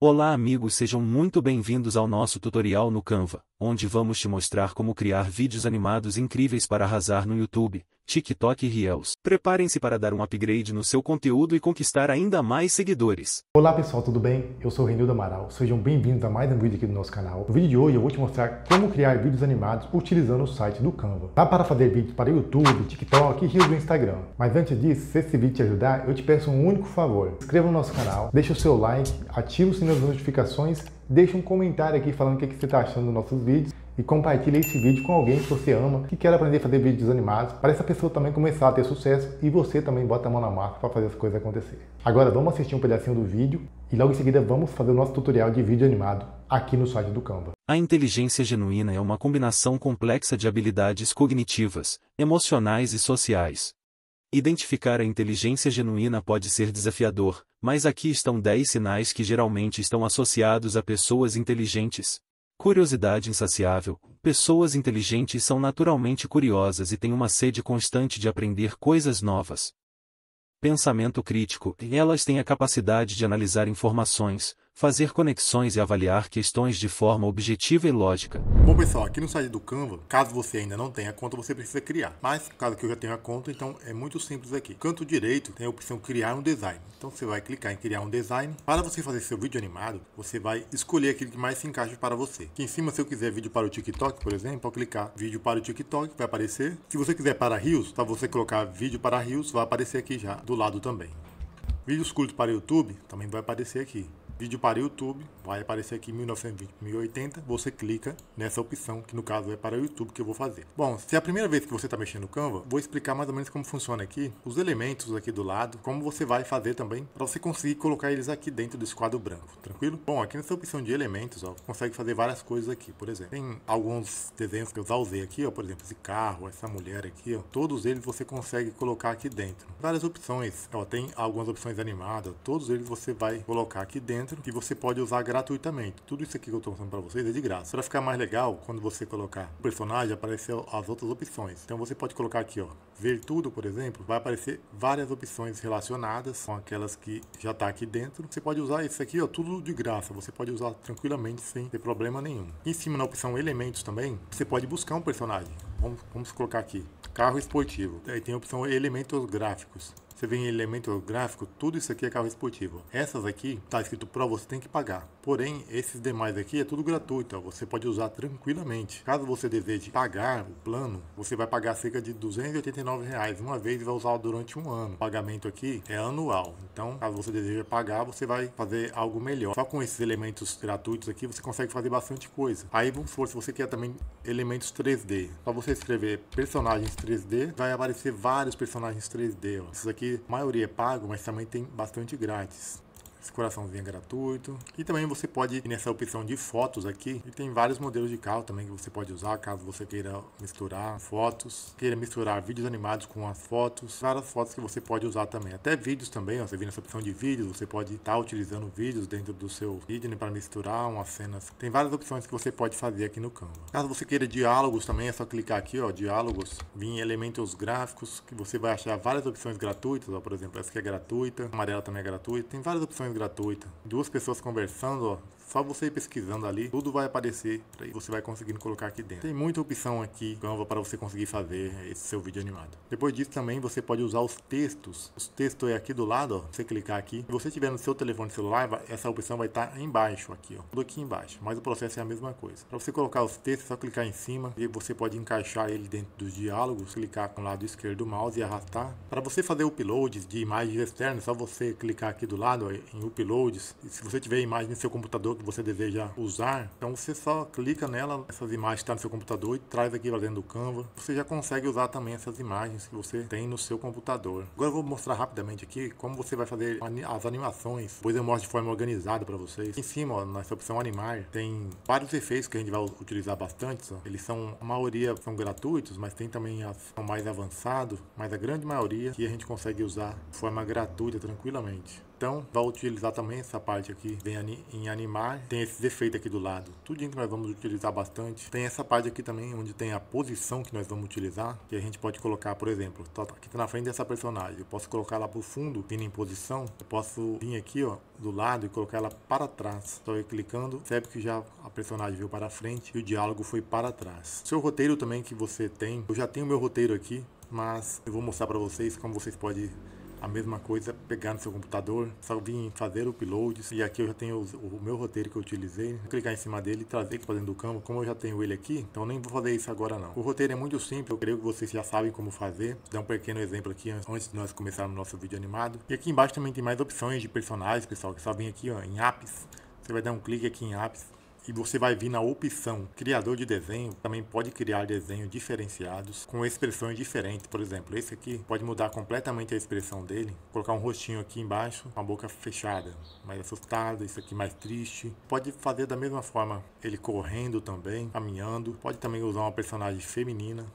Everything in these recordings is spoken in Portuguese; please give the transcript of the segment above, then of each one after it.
Olá amigos sejam muito bem-vindos ao nosso tutorial no Canva, onde vamos te mostrar como criar vídeos animados incríveis para arrasar no YouTube, TikTok e Reels. Preparem-se para dar um upgrade no seu conteúdo e conquistar ainda mais seguidores. Olá pessoal, tudo bem? Eu sou o Renildo Amaral. Sejam bem-vindos a mais um vídeo aqui do nosso canal. No vídeo de hoje eu vou te mostrar como criar vídeos animados utilizando o site do Canva. Dá para fazer vídeos para YouTube, TikTok e Reels do Instagram. Mas antes disso, se esse vídeo te ajudar, eu te peço um único favor. inscreva no nosso canal, deixe o seu like, ative o sininho das notificações, deixe um comentário aqui falando o que você está achando dos nossos vídeos e compartilhe esse vídeo com alguém que você ama, que quer aprender a fazer vídeos animados, para essa pessoa também começar a ter sucesso e você também bota a mão na massa para fazer as coisas acontecer. Agora vamos assistir um pedacinho do vídeo e logo em seguida vamos fazer o nosso tutorial de vídeo animado aqui no site do Canva. A inteligência genuína é uma combinação complexa de habilidades cognitivas, emocionais e sociais. Identificar a inteligência genuína pode ser desafiador, mas aqui estão 10 sinais que geralmente estão associados a pessoas inteligentes. Curiosidade insaciável. Pessoas inteligentes são naturalmente curiosas e têm uma sede constante de aprender coisas novas. Pensamento crítico. Elas têm a capacidade de analisar informações, fazer conexões e avaliar questões de forma objetiva e lógica. Bom pessoal, aqui no site do Canva, caso você ainda não tenha conta, você precisa criar. Mas caso que eu já tenha a conta, então é muito simples aqui. Canto direito tem a opção criar um design. Então você vai clicar em criar um design. Para você fazer seu vídeo animado, você vai escolher aquele que mais se encaixa para você. Aqui em cima, se eu quiser vídeo para o TikTok, por exemplo, vou clicar vídeo para o TikTok, vai aparecer. Se você quiser para Rios, para você colocar vídeo para Rios, vai aparecer aqui já do lado também. Vídeos curtos para YouTube também vai aparecer aqui vídeo para o YouTube, vai aparecer aqui 1920 1080, você clica nessa opção, que no caso é para o YouTube que eu vou fazer. Bom, se é a primeira vez que você está mexendo no Canva, vou explicar mais ou menos como funciona aqui, os elementos aqui do lado, como você vai fazer também para você conseguir colocar eles aqui dentro desse quadro branco, tranquilo? Bom, aqui nessa opção de elementos, ó, consegue fazer várias coisas aqui, por exemplo, tem alguns desenhos que eu já usei aqui, ó, por exemplo, esse carro, essa mulher aqui, ó, todos eles você consegue colocar aqui dentro. Várias opções, ó, tem algumas opções animadas, todos eles você vai colocar aqui dentro Content e você pode usar gratuitamente. Tudo isso aqui que eu estou mostrando para vocês é de graça. Para ficar mais legal, quando você colocar o personagem, aparecem as outras opções. Então você pode colocar aqui, ó, ver tudo, por exemplo, vai aparecer várias opções relacionadas com aquelas que já está aqui dentro. Você pode usar isso aqui, ó, tudo de graça. Você pode usar tranquilamente sem ter problema nenhum. Em cima na opção elementos também, você pode buscar um personagem. Vamos, vamos colocar aqui, carro esportivo. Aí tem a opção elementos gráficos. Você vê em elemento gráfico, tudo isso aqui é carro esportivo. Essas aqui, tá escrito Pro, você tem que pagar. Porém, esses demais aqui é tudo gratuito, ó. você pode usar tranquilamente. Caso você deseje pagar o plano, você vai pagar cerca de 289 reais uma vez e vai usar durante um ano. O pagamento aqui é anual. Então, caso você deseja pagar, você vai fazer algo melhor. Só com esses elementos gratuitos aqui, você consegue fazer bastante coisa. Aí, vamos supor, se você quer também elementos 3D. Só você escrever personagens 3D, vai aparecer vários personagens 3D. Ó. Esses aqui a maioria é pago, mas também tem bastante grátis esse coraçãozinho é gratuito. E também você pode ir nessa opção de fotos aqui. E tem vários modelos de carro também que você pode usar caso você queira misturar fotos, queira misturar vídeos animados com as fotos, várias fotos que você pode usar também. Até vídeos também, ó, você vem nessa opção de vídeos, você pode estar tá utilizando vídeos dentro do seu vídeo né, para misturar umas cenas. Tem várias opções que você pode fazer aqui no Canva. Caso você queira diálogos também, é só clicar aqui, ó, diálogos, Vim em elementos gráficos, que você vai achar várias opções gratuitas, ó, por exemplo, essa que é gratuita, amarela também é gratuita, tem várias opções gratuita. Duas pessoas conversando, ó, só você ir pesquisando ali, tudo vai aparecer e você vai conseguindo colocar aqui dentro. Tem muita opção aqui, Canva, para você conseguir fazer esse seu vídeo animado. Depois disso também você pode usar os textos. Os textos é aqui do lado, ó. Você clicar aqui. Se você tiver no seu telefone celular, essa opção vai estar tá embaixo aqui, ó. Tudo aqui embaixo. Mas o processo é a mesma coisa. Para você colocar os textos, é só clicar em cima e você pode encaixar ele dentro dos diálogos, clicar com o lado esquerdo do mouse e arrastar. Para você fazer uploads de imagens externas, é só você clicar aqui do lado ó, em uploads. E se você tiver imagem no seu computador que você deseja usar, então você só clica nela, essas imagens estão tá no seu computador e traz aqui para dentro do Canva. Você já consegue usar também essas imagens que você tem no seu computador. Agora eu vou mostrar rapidamente aqui como você vai fazer as animações, depois eu mostro de forma organizada para vocês. Aqui em cima, ó, nessa opção animar, tem vários efeitos que a gente vai utilizar bastante. Ó. Eles são, a maioria são gratuitos, mas tem também as são mais avançados, mas a grande maioria que a gente consegue usar de forma gratuita tranquilamente. Então, vai utilizar também essa parte aqui, vem em animar, tem esses efeitos aqui do lado. Tudo que nós vamos utilizar bastante. Tem essa parte aqui também, onde tem a posição que nós vamos utilizar, que a gente pode colocar, por exemplo, tá, tá aqui tá na frente dessa personagem. Eu posso colocar para pro fundo, vindo em posição. Eu posso vir aqui, ó, do lado e colocar ela para trás. Estou clicando, percebe que já a personagem veio para frente e o diálogo foi para trás. Seu roteiro também que você tem, eu já tenho meu roteiro aqui, mas eu vou mostrar para vocês como vocês podem a mesma coisa pegar no seu computador, só vir fazer o upload e aqui eu já tenho o meu roteiro que eu utilizei, vou clicar em cima dele e trazer para dentro do campo, como eu já tenho ele aqui, então nem vou fazer isso agora não. O roteiro é muito simples, eu creio que vocês já sabem como fazer, vou dar um pequeno exemplo aqui antes de nós começarmos nosso vídeo animado. E aqui embaixo também tem mais opções de personagens, pessoal, que só vem aqui ó, em apps, você vai dar um clique aqui em apps, e você vai vir na opção criador de desenho, também pode criar desenhos diferenciados com expressões diferentes, por exemplo, esse aqui pode mudar completamente a expressão dele, colocar um rostinho aqui embaixo, uma boca fechada, mais assustada, isso aqui mais triste, pode fazer da mesma forma ele correndo também, caminhando, pode também usar uma personagem feminina,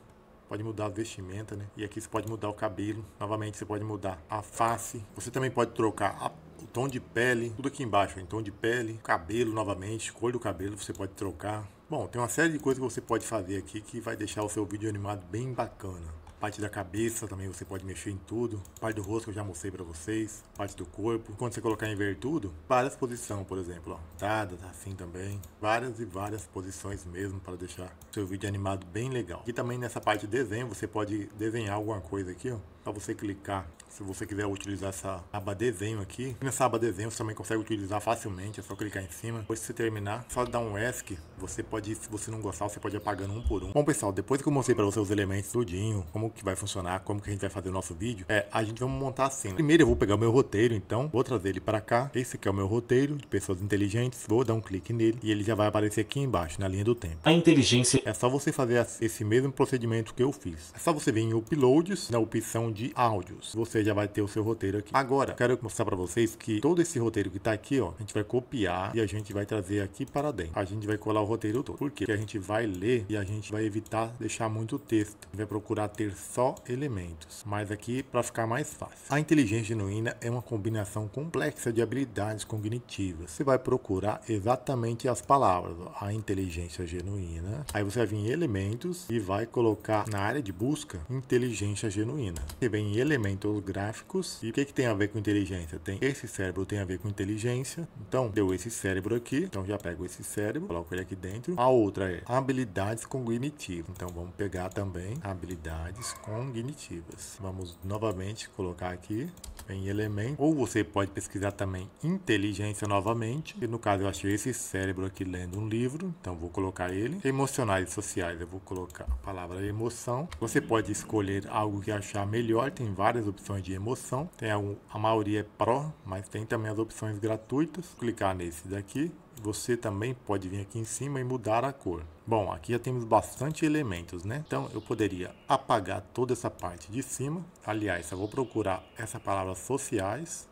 pode mudar a vestimenta, né? E aqui você pode mudar o cabelo. Novamente, você pode mudar a face. Você também pode trocar a tom de pele, tudo aqui embaixo, em tom de pele, cabelo novamente, cor do cabelo, você pode trocar. Bom, tem uma série de coisas que você pode fazer aqui que vai deixar o seu vídeo animado bem bacana. Parte da cabeça também você pode mexer em tudo. Parte do rosto que eu já mostrei para vocês. Parte do corpo. Quando você colocar em ver tudo, várias posições, por exemplo, ó. Dadas assim também. Várias e várias posições mesmo para deixar seu vídeo animado bem legal. E também nessa parte de desenho, você pode desenhar alguma coisa aqui, ó. Pra você clicar se você quiser utilizar essa aba desenho aqui. Nessa aba desenho você também consegue utilizar facilmente, é só clicar em cima. Depois que você terminar, é só dá um ESC você pode, se você não gostar, você pode ir apagando um por um. Bom, pessoal, depois que eu mostrei para vocês os elementos tudinho, como que vai funcionar, como que a gente vai fazer o nosso vídeo, é, a gente vai montar a cena. Primeiro eu vou pegar o meu roteiro, então, vou trazer ele para cá. Esse aqui é o meu roteiro de pessoas inteligentes. Vou dar um clique nele e ele já vai aparecer aqui embaixo, na linha do tempo. A inteligência... É só você fazer esse mesmo procedimento que eu fiz. É só você vir em Uploads, na opção de áudios. Você já vai ter o seu roteiro aqui. Agora, quero mostrar para vocês que todo esse roteiro que está aqui, ó, a gente vai copiar e a gente vai trazer aqui para dentro. A gente vai colar o roteiro todo. Por quê? Porque a gente vai ler e a gente vai evitar deixar muito texto. Vai procurar ter só elementos. Mas aqui para ficar mais fácil. A inteligência genuína é uma combinação complexa de habilidades cognitivas. Você vai procurar exatamente as palavras. A inteligência genuína. Aí você vai vir em elementos e vai colocar na área de busca inteligência genuína. Você vem em elementos gráficos. E o que, que tem a ver com inteligência? Tem esse cérebro tem a ver com inteligência. Então deu esse cérebro aqui. Então já pego esse cérebro, coloco ele aqui aqui dentro. A outra é habilidades cognitivas. Então vamos pegar também habilidades cognitivas. Vamos novamente colocar aqui em elemento. Ou você pode pesquisar também inteligência novamente. E no caso eu achei esse cérebro aqui lendo um livro, então vou colocar ele. Emocionais e sociais, eu vou colocar a palavra emoção. Você pode escolher algo que achar melhor, tem várias opções de emoção. Tem a, a maioria é pró, mas tem também as opções gratuitas. Vou clicar nesse daqui você também pode vir aqui em cima e mudar a cor. Bom, aqui já temos bastante elementos, né? Então eu poderia apagar toda essa parte de cima. Aliás, eu vou procurar essa palavra sociais.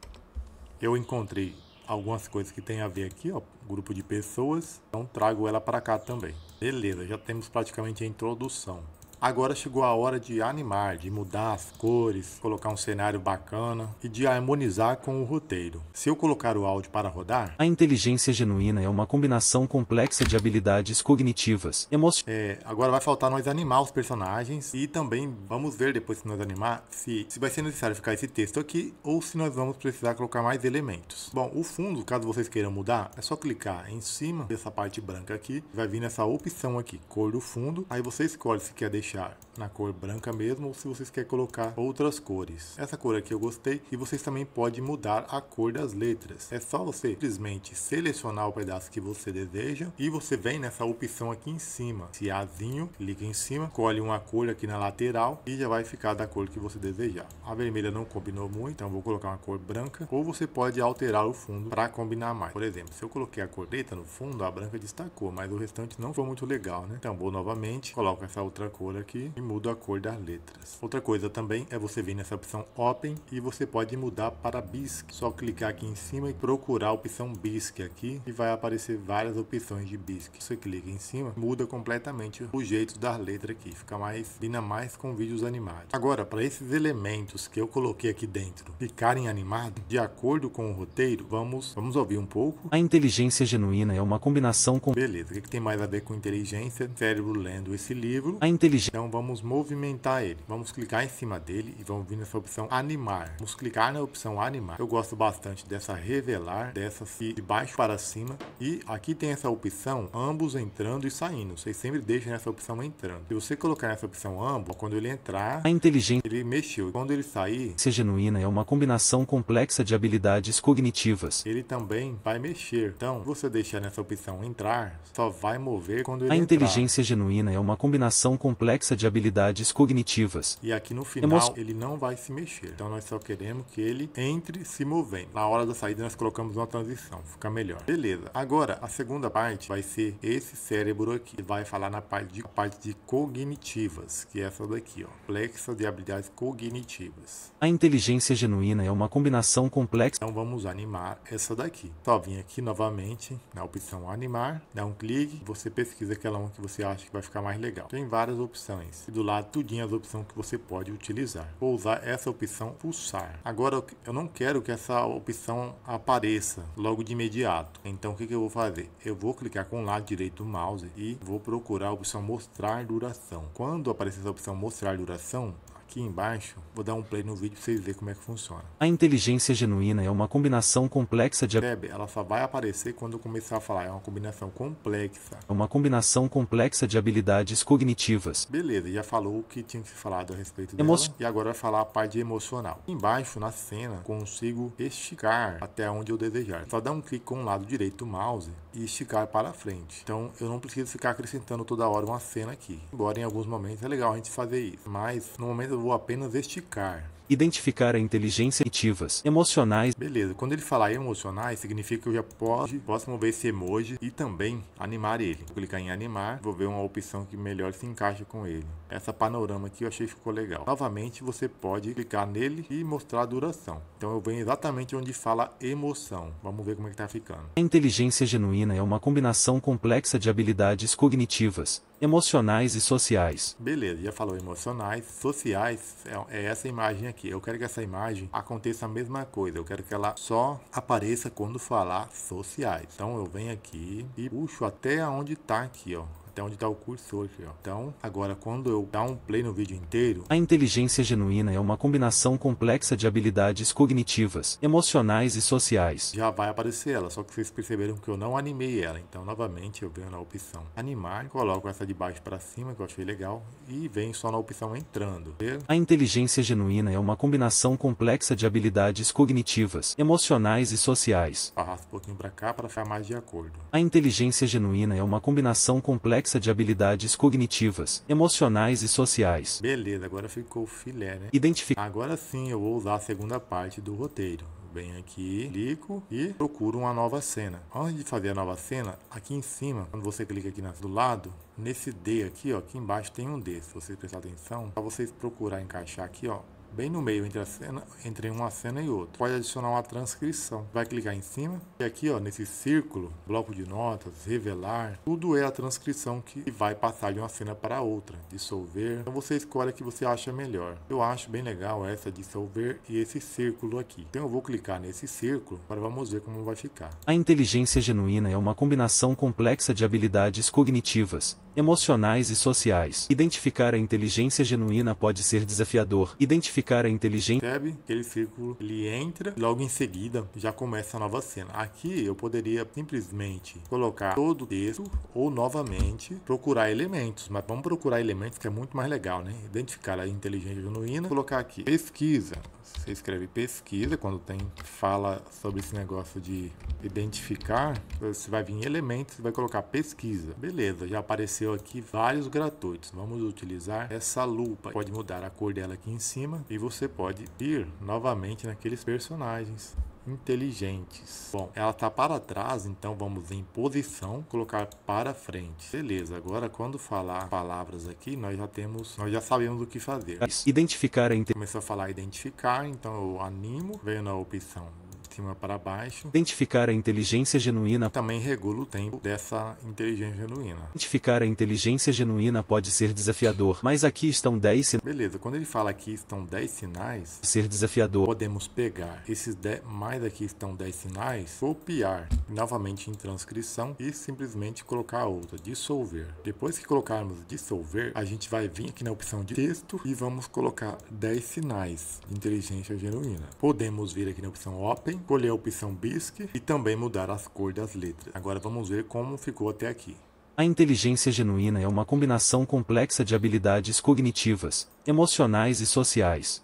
Eu encontrei algumas coisas que tem a ver aqui, ó, grupo de pessoas. Então trago ela para cá também. Beleza, já temos praticamente a introdução. Agora chegou a hora de animar, de mudar as cores, colocar um cenário bacana e de harmonizar com o roteiro. Se eu colocar o áudio para rodar... A inteligência genuína é uma combinação complexa de habilidades cognitivas, emocionais... É, agora vai faltar nós animar os personagens e também vamos ver depois se nós animar se, se vai ser necessário ficar esse texto aqui ou se nós vamos precisar colocar mais elementos. Bom, o fundo, caso vocês queiram mudar, é só clicar em cima dessa parte branca aqui, vai vir nessa opção aqui, cor do fundo, aí você escolhe se quer deixar shot. na cor branca mesmo ou se vocês querem colocar outras cores. Essa cor aqui eu gostei e vocês também podem mudar a cor das letras. É só você simplesmente selecionar o pedaço que você deseja e você vem nessa opção aqui em cima. Se azinho, clica em cima, colhe uma cor aqui na lateral e já vai ficar da cor que você desejar. A vermelha não combinou muito, então vou colocar uma cor branca ou você pode alterar o fundo para combinar mais. Por exemplo, se eu coloquei a cor preta no fundo, a branca destacou, mas o restante não foi muito legal, né? Então vou novamente, coloco essa outra cor aqui e mudo a cor das letras. Outra coisa também é você vir nessa opção Open e você pode mudar para Bisque. Só clicar aqui em cima e procurar a opção Bisque aqui e vai aparecer várias opções de Bisque. Você clica em cima, muda completamente o jeito das letras aqui, fica mais linda mais com vídeos animados. Agora, para esses elementos que eu coloquei aqui dentro ficarem animados de acordo com o roteiro, vamos vamos ouvir um pouco. A inteligência genuína é uma combinação com Beleza, o que, que tem mais a ver com inteligência? Cérebro lendo esse livro. A inteligência Então vamos vamos movimentar ele. Vamos clicar em cima dele e vamos vir nessa opção animar. Vamos clicar na opção animar. Eu gosto bastante dessa revelar, dessa de baixo para cima. E aqui tem essa opção ambos entrando e saindo. Vocês sempre deixam essa opção entrando. Se você colocar essa opção ambos, quando ele entrar, a inteligência ele mexeu. Quando ele sair, ser genuína é uma combinação complexa de habilidades cognitivas. Ele também vai mexer. Então, você deixar nessa opção entrar, só vai mover quando ele A inteligência genuína é uma combinação complexa de habilidades habilidades cognitivas. E aqui no final ele não vai se mexer. Então nós só queremos que ele entre se movendo. Na hora da saída nós colocamos uma transição, fica melhor. Beleza. Agora a segunda parte vai ser esse cérebro aqui. Ele vai falar na parte de, parte de cognitivas, que é essa daqui, ó. Complexa de habilidades cognitivas. A inteligência genuína é uma combinação complexa. Então vamos animar essa daqui. Só vim aqui novamente na opção animar, dá um clique, você pesquisa aquela que você acha que vai ficar mais legal. Tem várias opções aqui do lado tudinho as opções que você pode utilizar. Vou usar essa opção pulsar. Agora eu não quero que essa opção apareça logo de imediato. Então o que, que eu vou fazer? Eu vou clicar com o lado direito do mouse e vou procurar a opção mostrar duração. Quando aparecer essa opção mostrar duração, aqui embaixo, vou dar um play no vídeo para vocês verem como é que funciona. A inteligência genuína é uma combinação complexa de... Percebe? Ela só vai aparecer quando eu começar a falar, é uma combinação complexa. É uma combinação complexa de habilidades cognitivas. Beleza, já falou o que tinha que ser falado a respeito dela. Emo... E agora vai falar a parte emocional. Embaixo, na cena, consigo esticar até onde eu desejar. Só dá um clique com o lado direito do mouse e esticar para frente. Então, eu não preciso ficar acrescentando toda hora uma cena aqui. Embora em alguns momentos é legal a gente fazer isso. Mas, no momento vou apenas esticar. Identificar a inteligência ativas emocionais. Beleza, quando ele falar emocionais, significa que eu já posso, posso mover esse emoji e também animar ele. Vou clicar em animar, vou ver uma opção que melhor se encaixa com ele. Essa panorama aqui eu achei que ficou legal. Novamente, você pode clicar nele e mostrar a duração. Então eu venho exatamente onde fala emoção. Vamos ver como é que tá ficando. A inteligência genuína é uma combinação complexa de habilidades cognitivas, emocionais e sociais. Beleza, já falou emocionais, sociais, é, é, essa imagem aqui. Eu quero que essa imagem aconteça a mesma coisa. Eu quero que ela só apareça quando falar sociais. Então eu venho aqui e puxo até onde está aqui, ó até onde está o cursor aqui, ó. Então, agora quando eu dar um play no vídeo inteiro... A inteligência genuína é uma combinação complexa de habilidades cognitivas, emocionais e sociais. Já vai aparecer ela, só que vocês perceberam que eu não animei ela. Então, novamente, eu venho na opção animar, coloco essa de baixo para cima, que eu achei legal, e venho só na opção entrando. A inteligência genuína é uma combinação complexa de habilidades cognitivas, emocionais e sociais. Arrasta um pouquinho para cá para ficar mais de acordo. A inteligência genuína é uma combinação complexa complexa de habilidades cognitivas, emocionais e sociais. Beleza, agora ficou filé, né? Identificar. Agora sim eu vou usar a segunda parte do roteiro. Bem aqui, clico e procuro uma nova cena. Antes de fazer a nova cena, aqui em cima, quando você clica aqui do lado, nesse D aqui, ó, aqui embaixo tem um D. Se você prestar atenção, para vocês procurar encaixar aqui, ó, bem no meio entre, a cena, entre uma cena e outra. Pode adicionar uma transcrição. Vai clicar em cima e aqui ó, nesse círculo, bloco de notas, revelar, tudo é a transcrição que vai passar de uma cena para outra. Dissolver, então você escolhe a que você acha melhor. Eu acho bem legal essa dissolver e esse círculo aqui. Então eu vou clicar nesse círculo para vamos ver como vai ficar. A inteligência genuína é uma combinação complexa de habilidades cognitivas, emocionais e sociais. Identificar a inteligência genuína pode ser desafiador. Identificar ficar a inteligência. Percebe? Aquele círculo, ele entra e logo em seguida já começa a nova cena. Aqui eu poderia simplesmente colocar todo o texto ou novamente procurar elementos, mas vamos procurar elementos que é muito mais legal, né? Identificar a inteligência genuína, colocar aqui pesquisa, você escreve pesquisa, quando tem fala sobre esse negócio de identificar, você vai vir em elementos, vai colocar pesquisa. Beleza, já apareceu aqui vários gratuitos. Vamos utilizar essa lupa. Pode mudar a cor dela aqui em cima e você pode ir novamente naqueles personagens inteligentes. Bom, ela tá para trás, então vamos em posição, colocar para frente. Beleza, agora quando falar palavras aqui, nós já temos, nós já sabemos o que fazer. Identificar a inter... Começou a falar identificar, então eu animo, venho na opção cima para baixo. Identificar a inteligência genuína também regula o tempo dessa inteligência genuína. Identificar a inteligência genuína pode ser desafiador, mas aqui estão 10 sinais. Beleza, quando ele fala aqui estão 10 sinais, ser desafiador. Podemos pegar esses 10, mais aqui estão 10 sinais, copiar novamente em transcrição e simplesmente colocar outra, dissolver. Depois que colocarmos dissolver, a gente vai vir aqui na opção de texto e vamos colocar 10 sinais de inteligência genuína. Podemos vir aqui na opção open escolher a opção bisque e também mudar as cores das letras. Agora vamos ver como ficou até aqui. A inteligência genuína é uma combinação complexa de habilidades cognitivas, emocionais e sociais.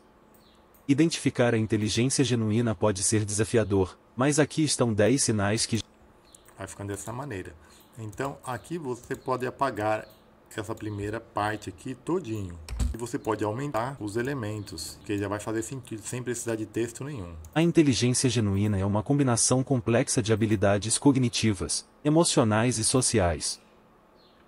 Identificar a inteligência genuína pode ser desafiador, mas aqui estão 10 sinais que. Vai ficando dessa maneira. Então, aqui você pode apagar essa primeira parte aqui todinho. E você pode aumentar os elementos, que já vai fazer sentido sem precisar de texto nenhum. A inteligência genuína é uma combinação complexa de habilidades cognitivas, emocionais e sociais.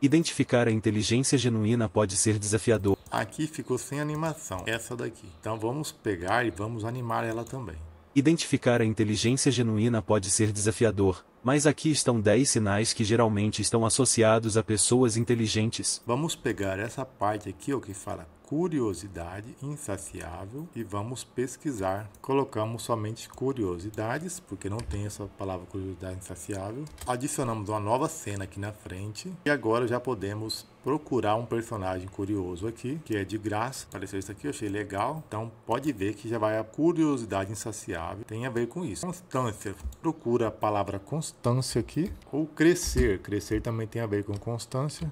Identificar a inteligência genuína pode ser desafiador. Aqui ficou sem animação, essa daqui. Então vamos pegar e vamos animar ela também. Identificar a inteligência genuína pode ser desafiador, mas aqui estão 10 sinais que geralmente estão associados a pessoas inteligentes. Vamos pegar essa parte aqui, o que fala curiosidade insaciável e vamos pesquisar. Colocamos somente curiosidades, porque não tem essa palavra curiosidade insaciável. Adicionamos uma nova cena aqui na frente e agora já podemos procurar um personagem curioso aqui, que é de graça. Apareceu isso aqui, eu achei legal. Então pode ver que já vai a curiosidade insaciável. Tem a ver com isso. Constância. Procura a palavra constância aqui. Ou crescer. Crescer também tem a ver com constância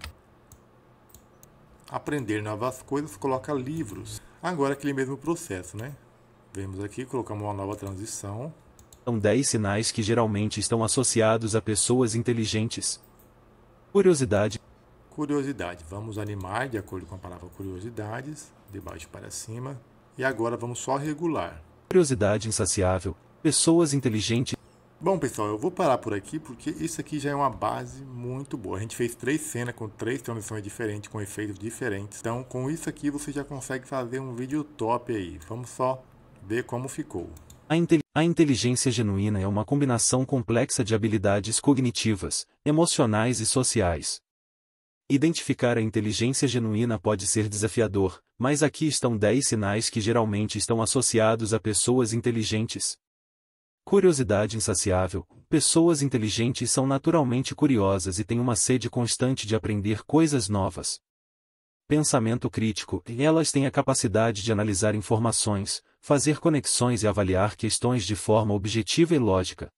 aprender novas coisas, coloca livros. Agora aquele mesmo processo, né? Vemos aqui, colocamos uma nova transição. São 10 sinais que geralmente estão associados a pessoas inteligentes. Curiosidade. Curiosidade. Vamos animar de acordo com a palavra curiosidades, de baixo para cima. E agora vamos só regular. Curiosidade insaciável. Pessoas inteligentes Bom, pessoal, eu vou parar por aqui porque isso aqui já é uma base muito boa. A gente fez três cenas com três transições diferentes, com efeitos diferentes. Então, com isso aqui, você já consegue fazer um vídeo top aí. Vamos só ver como ficou. A, a inteligência genuína é uma combinação complexa de habilidades cognitivas, emocionais e sociais. Identificar a inteligência genuína pode ser desafiador, mas aqui estão 10 sinais que geralmente estão associados a pessoas inteligentes. Curiosidade insaciável. Pessoas inteligentes são naturalmente curiosas e têm uma sede constante de aprender coisas novas. Pensamento crítico. Elas têm a capacidade de analisar informações, fazer conexões e avaliar questões de forma objetiva e lógica.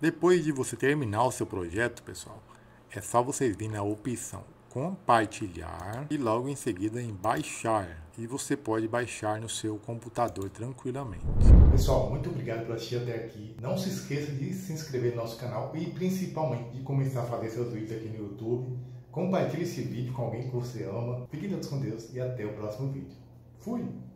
Depois de você terminar o seu projeto, pessoal, é só vocês virem na opção compartilhar e logo em seguida em baixar. E você pode baixar no seu computador tranquilamente. Pessoal, muito obrigado por assistir até aqui. Não se esqueça de se inscrever no nosso canal e principalmente de começar a fazer seus vídeos aqui no YouTube. Compartilhe esse vídeo com alguém que você ama. Fiquem todos com Deus e até o próximo vídeo. Fui!